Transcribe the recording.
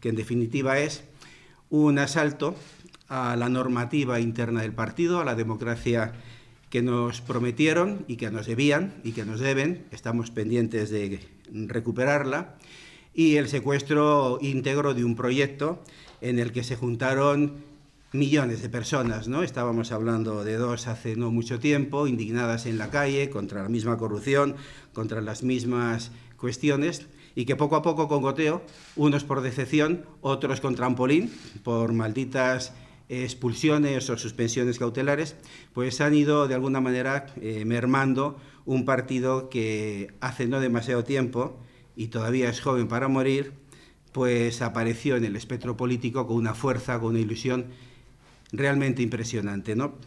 que en definitiva es un asalto a la normativa interna del partido, a la democracia que nos prometieron y que nos debían y que nos deben, estamos pendientes de recuperarla, y el secuestro íntegro de un proyecto en el que se juntaron millones de personas, ¿no? Estábamos hablando de dos hace no mucho tiempo, indignadas en la calle contra la misma corrupción, contra las mismas cuestiones, y que poco a poco con goteo, unos por decepción, otros con trampolín, por malditas expulsiones o suspensiones cautelares, pues han ido de alguna manera eh, mermando un partido que hace no demasiado tiempo, y todavía es joven para morir, pues apareció en el espectro político con una fuerza, con una ilusión realmente impresionante. ¿no?